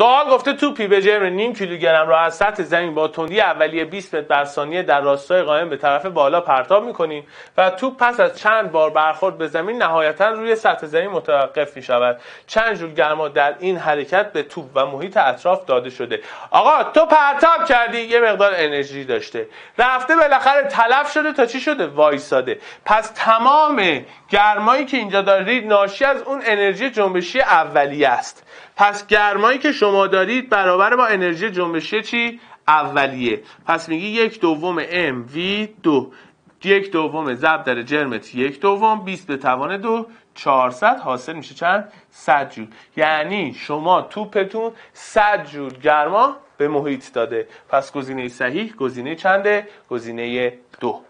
سوال گفته توپی به جرم نیم کیلوگرم را از سطح زمین با تندی اولیه 20 متر بر ثانیه در راستای قائم به طرف بالا پرتاب میکنیم و توپ پس از چند بار برخورد به زمین نهایتا روی سطح زمین متوقف می شود چند جول گرما در این حرکت به توپ و محیط اطراف داده شده آقا تو پرتاب کردی یه مقدار انرژی داشته رفته بالاخره تلف شده تا چی شده ساده پس تمام گرمایی که اینجا دارید ناشی از اون انرژی جنبشی اولیه است پس گرمایی که شما دارید برابر با انرژی جنبشی چی اولیه پس میگی یک دوم ام وی دو یک دوم ضرب در جرمت یک دوم 20 به توان دو 400 حاصل میشه چند 100 جول یعنی شما توپتون 100 جول گرما به محیط داده پس گزینه صحیح گزینه چنده گزینه دو